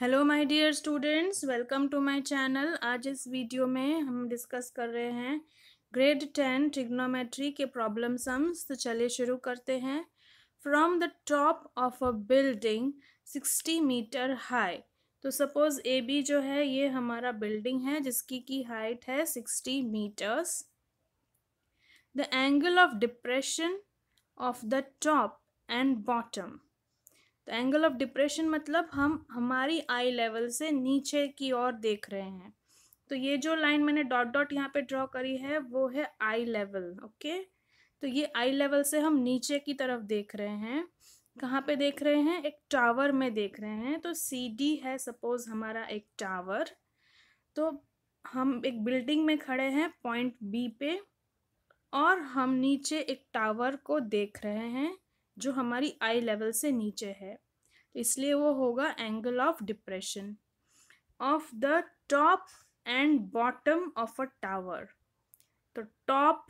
hello my dear students welcome to my channel आज इस video में हम डिस्कस कर रहे हैं ग्रेड टेन ट्रिग्नोमेट्री के प्रॉब्लम सम्स तो चलिए शुरू करते हैं from the top of a building sixty metre high तो सपोज़ ए बी जो है ये हमारा बिल्डिंग है जिसकी की हाइट है sixty metres the angle of depression of the top and bottom तो एंगल ऑफ डिप्रेशन मतलब हम हमारी आई लेवल से नीचे की ओर देख रहे हैं तो ये जो लाइन मैंने डॉट डॉट यहाँ पे ड्रॉ करी है वो है आई लेवल ओके तो ये आई लेवल से हम नीचे की तरफ देख रहे हैं कहाँ पे देख रहे हैं एक टावर में देख रहे हैं तो सी डी है सपोज हमारा एक टावर तो हम एक बिल्डिंग में खड़े हैं पॉइंट बी पे और हम नीचे एक टावर को देख रहे हैं जो हमारी आई लेवल से नीचे है इसलिए वो होगा angle of depression of the top and bottom of a tower तो टॉप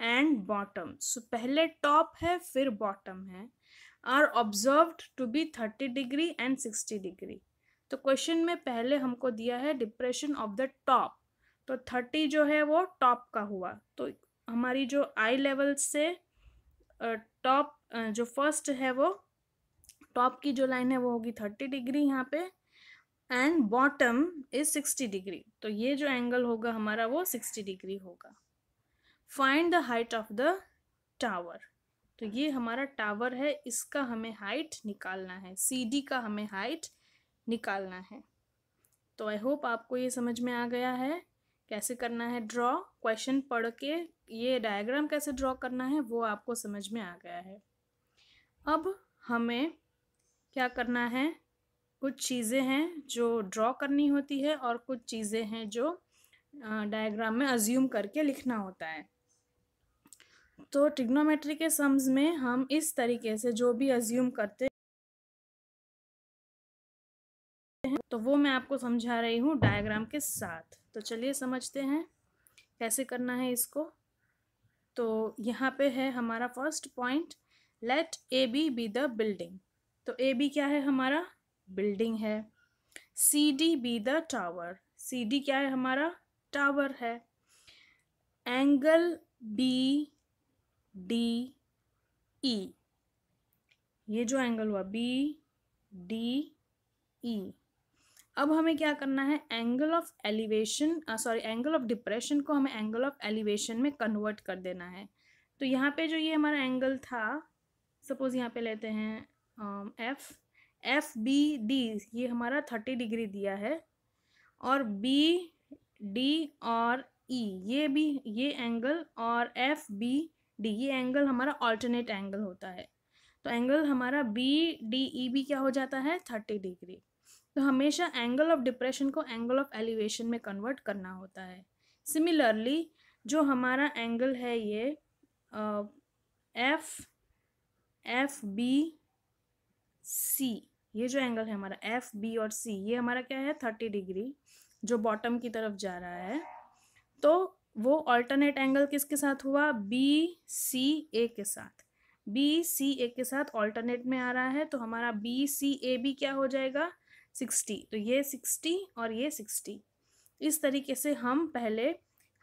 एंड बॉटम सो पहले टॉप है फिर बॉटम है are observed to be thirty degree and sixty degree तो क्वेश्चन में पहले हमको दिया है डिप्रेशन ऑफ द टॉप तो थर्टी जो है वो टॉप का हुआ तो हमारी जो आई लेवल से टॉप जो फर्स्ट है वो टॉप की जो लाइन है वो होगी थर्टी डिग्री यहाँ पे and bottom is sixty degree तो ये जो एंगल होगा हमारा वो सिक्सटी डिग्री होगा find the height of the tower तो ये हमारा टावर है इसका हमें हाइट निकालना है सी डी का हमें हाइट निकालना है तो आई होप आपको ये समझ में आ गया है कैसे करना है ड्रॉ क्वेश्चन पढ़ के ये डायग्राम कैसे ड्रॉ करना है वो आपको समझ में आ गया है अब हमें क्या करना है कुछ चीज़ें हैं जो ड्रॉ करनी होती है और कुछ चीज़ें हैं जो डायग्राम में अज्यूम करके लिखना होता है तो ट्रिग्नोमेट्री के सम्स में हम इस तरीके से जो भी अज्यूम करते हैं तो वो मैं आपको समझा रही हूँ डायग्राम के साथ तो चलिए समझते हैं कैसे करना है इसको तो यहाँ पे है हमारा first point let A B be the building तो ए बी क्या है हमारा बिल्डिंग है C D be the tower C D क्या है हमारा टावर है एंगल बी डी ई ये जो एंगल हुआ बी डी ई अब हमें क्या करना है angle of elevation sorry angle of depression को हमें एंगल ऑफ एलिवेशन में कन्वर्ट कर देना है तो यहाँ पे जो ये हमारा एंगल था सपोज़ यहाँ पे लेते हैं एफ एफ बी डी ये हमारा थर्टी डिग्री दिया है और बी डी और ई e, ये भी ये एंगल और एफ बी डी ये एंगल हमारा ऑल्टरनेट एंगल होता है तो एंगल हमारा बी डी ई भी क्या हो जाता है थर्टी डिग्री तो हमेशा एंगल ऑफ डिप्रेशन को एंगल ऑफ एलिवेशन में कन्वर्ट करना होता है सिमिलरली जो हमारा एंगल है ये एफ एफ बी सी ये जो एंगल है हमारा एफ बी और सी ये हमारा क्या है थर्टी डिग्री जो बॉटम की तरफ जा रहा है तो वो ऑल्टरनेट एंगल किसके साथ हुआ बी सी ए के साथ बी सी ए के साथ ऑल्टरनेट में आ रहा है तो हमारा बी सी ए भी क्या हो जाएगा सिक्सटी तो ये सिक्सटी और ये सिक्सटी इस तरीके से हम पहले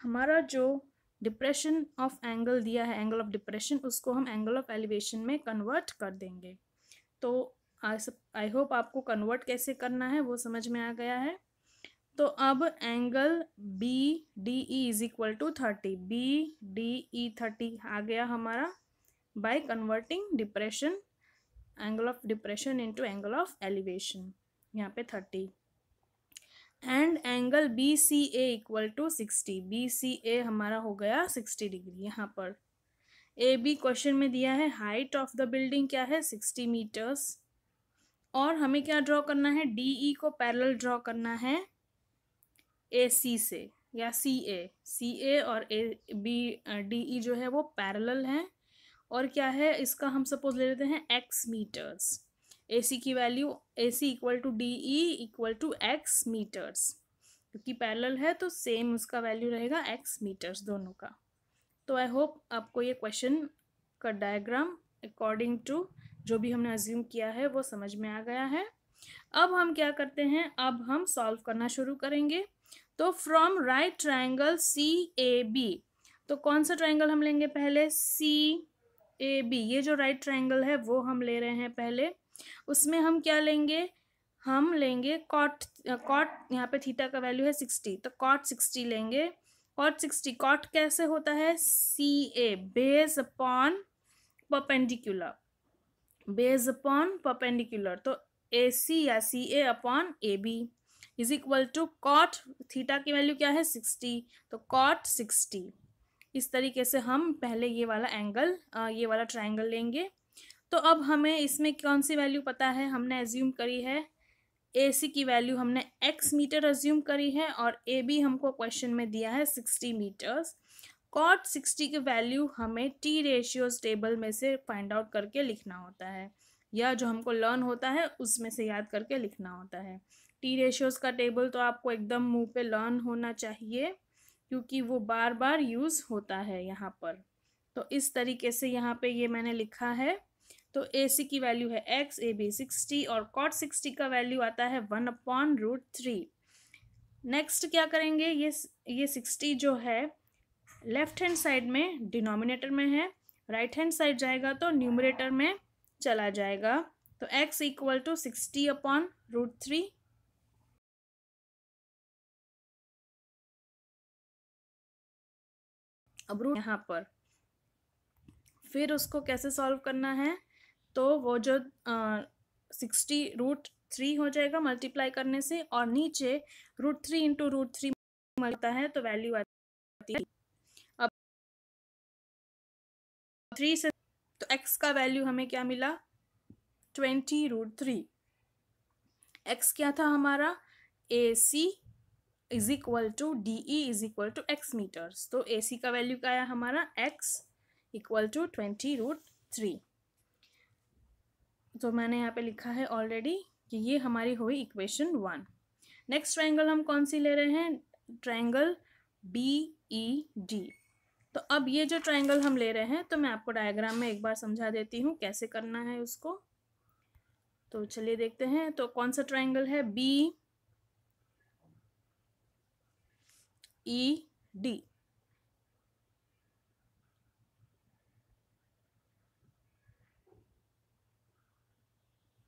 हमारा जो डिप्रेशन ऑफ एंगल दिया है एंगल ऑफ डिप्रेशन उसको हम एंगल ऑफ एलिवेशन में कन्वर्ट कर देंगे तो आई होप आपको कन्वर्ट कैसे करना है वो समझ में आ गया है तो अब angle B D E is equal to thirty B D E thirty आ गया हमारा by converting depression angle of depression into angle of elevation यहाँ पे thirty and angle B C A equal to sixty B C A हमारा हो गया sixty degree यहाँ पर ए बी क्वेश्चन में दिया है हाइट ऑफ द बिल्डिंग क्या है सिक्सटी मीटर्स और हमें क्या ड्रॉ करना है डी ई e को पैरेलल ड्रॉ करना है ए सी से या सी ए सी ए और ए बी डी ई जो है वो पैरेलल है और क्या है इसका हम सपोज ले लेते हैं एक्स मीटर्स ए सी की value A C equal to D E equal to X metres क्योंकि पैरेलल है तो सेम उसका वैल्यू रहेगा एक्स मीटर्स दोनों का तो आई होप आपको ये क्वेश्चन का डायग्राम अकॉर्डिंग टू जो भी हमने अज्यूम किया है वो समझ में आ गया है अब हम क्या करते हैं अब हम सॉल्व करना शुरू करेंगे तो from right triangle C A B तो कौन सा ट्राइंगल हम लेंगे पहले सी ए बी ये जो राइट right ट्राइंगल है वो हम ले रहे हैं पहले उसमें हम क्या लेंगे हम लेंगे कॉट कॉट यहाँ पे थीटा का वैल्यू है सिक्सटी तो कॉट सिक्सटी लेंगे कॉट सिक्सटी कॉट कैसे होता है C A base upon perpendicular base upon perpendicular तो ए सी या C A upon A B is equal to cot theta की वैल्यू क्या है सिक्सटी तो कॉट सिक्सटी इस तरीके से हम पहले ये वाला एंगल ये वाला ट्राइंगल लेंगे तो अब हमें इसमें कौन सी वैल्यू पता है हमने एज्यूम करी है ए सी की वैल्यू हमने एक्स मीटर एज्यूम करी है और ए बी हमको क्वेश्चन में दिया है सिक्सटी मीटर्स कॉट सिक्सटी की वैल्यू हमें टी रेशियोज टेबल में से फाइंड आउट करके लिखना होता है या जो हमको लर्न होता है उसमें से याद करके लिखना होता है टी रेशियोज का टेबल तो आपको एकदम मुंह पे लर्न होना चाहिए क्योंकि वो बार बार यूज़ होता है यहाँ पर तो इस तरीके से यहाँ पे ये मैंने लिखा है तो ए सी की वैल्यू है एक्स ए बी सिक्सटी और कॉट सिक्सटी का वैल्यू आता है one upon root three next क्या करेंगे ये ये सिक्सटी जो है लेफ्ट हैंड साइड में डिनोमिनेटर में है राइट हैंड साइड जाएगा तो न्यूमरेटर में चला जाएगा तो x equal to sixty upon root three अब रूट यहाँ पर फिर उसको कैसे सॉल्व करना है तो वो जो सिक्सटी रूट थ्री हो जाएगा मल्टीप्लाई करने से और नीचे root three into root three मिलता है तो वैल्यू आती है अब थ्री से तो एक्स का वैल्यू हमें क्या मिला ट्वेंटी रूट थ्री एक्स क्या था हमारा A C is equal to D E is equal to X metres तो ए सी का वैल्यू क्या है हमारा X equal to twenty root three तो मैंने यहाँ पे लिखा है ऑलरेडी कि ये हमारी हुई इक्वेशन वन नेक्स्ट ट्रायंगल हम कौन सी ले रहे हैं ट्रायंगल बी ई डी तो अब ये जो ट्रायंगल हम ले रहे हैं तो मैं आपको डायग्राम में एक बार समझा देती हूँ कैसे करना है उसको तो चलिए देखते हैं तो कौन सा ट्रायंगल है बी ई डी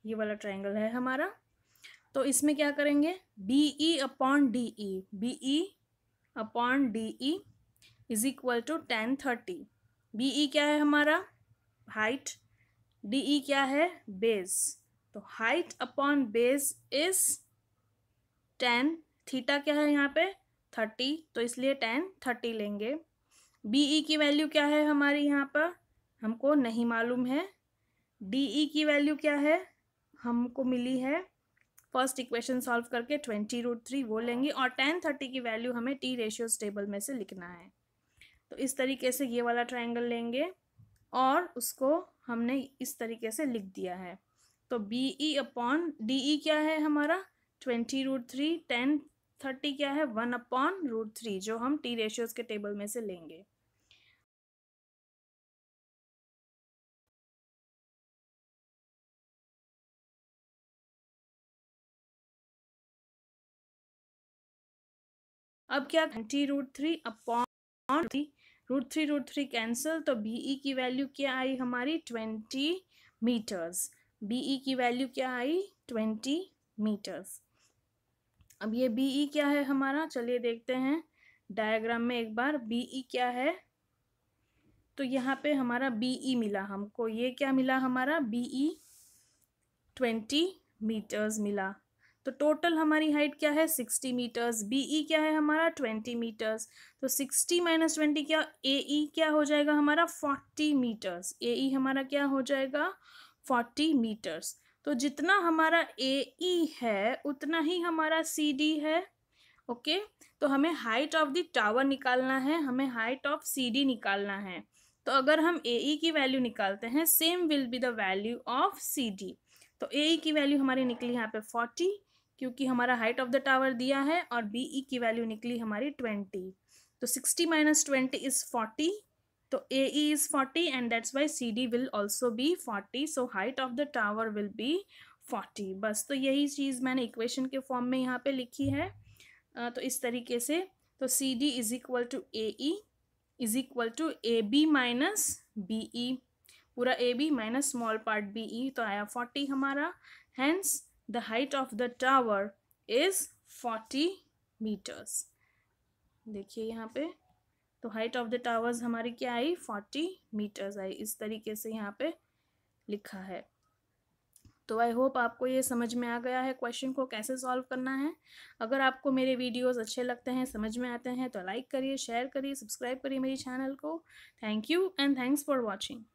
ये वाला ट्राइंगल है हमारा तो इसमें क्या करेंगे B E upon D E B E upon D E is equal to tan thirty B E क्या है हमारा हाइट डी ई क्या है बेस तो height upon base is tan theta क्या है यहाँ पे थर्टी तो इसलिए टेन थर्टी लेंगे बी ई e की वैल्यू क्या है हमारी यहाँ पर हमको नहीं मालूम है डी ई e की वैल्यू क्या है हमको मिली है फर्स्ट इक्वेशन सॉल्व करके ट्वेंटी रूट थ्री वो लेंगे और टेन थर्टी की वैल्यू हमें टी रेशियोज टेबल में से लिखना है तो इस तरीके से ये वाला ट्राइंगल लेंगे और उसको हमने इस तरीके से लिख दिया है तो B E upon D E क्या है हमारा twenty root three tan thirty क्या है वन अपॉन रूट थ्री जो हम टी रेशियोज़ के टेबल में से लेंगे अब क्या T root three upon three root three root three cancel तो बी ई e की वैल्यू क्या आई हमारी ट्वेंटी मीटर्स बी ई की वैल्यू क्या आई ट्वेंटी मीटर्स अब ये बी ई e क्या है हमारा चलिए देखते हैं डायग्राम में एक बार बी ई e क्या है तो यहाँ पे हमारा बी ई मिला हमको ये क्या मिला हमारा बी ई ट्वेंटी मीटर्स मिला तो टोटल हमारी हाइट क्या है सिक्सटी मीटर्स बी ई क्या है हमारा ट्वेंटी मीटर्स तो सिक्सटी माइनस ट्वेंटी क्या ए ई e क्या हो जाएगा हमारा फोर्टी मीटर्स ए ई हमारा क्या हो जाएगा फोर्टी मीटर्स तो जितना हमारा ए ई e है उतना ही हमारा सी डी है ओके तो हमें हाइट ऑफ द टावर निकालना है हमें हाइट ऑफ सी डी निकालना है तो अगर हम ए ई e की वैल्यू निकालते हैं same will be the value of C D तो ए ई की वैल्यू हमारी निकली यहाँ पे फोर्टी क्योंकि हमारा हाइट ऑफ द टावर दिया है और बी ई e की वैल्यू निकली हमारी ट्वेंटी तो sixty minus twenty is forty तो A E is forty and that's why C D will also be forty so height of the tower will be forty बस तो यही चीज़ मैंने equation के फॉर्म में यहाँ पे लिखी है तो इस तरीके से तो C D is equal to A E is equal to A B minus B E पूरा A B minus small part B E तो आया फोर्टी हमारा hence The height of the tower is forty metres देखिए यहाँ पे तो height of the towers हमारी क्या आई फोर्टी मीटर्स आई इस तरीके से यहाँ पे लिखा है तो आई होप आपको ये समझ में आ गया है क्वेश्चन को कैसे सॉल्व करना है अगर आपको मेरे वीडियोस अच्छे लगते हैं समझ में आते हैं तो लाइक करिए शेयर करिए सब्सक्राइब करिए मेरी चैनल को thank you and thanks for watching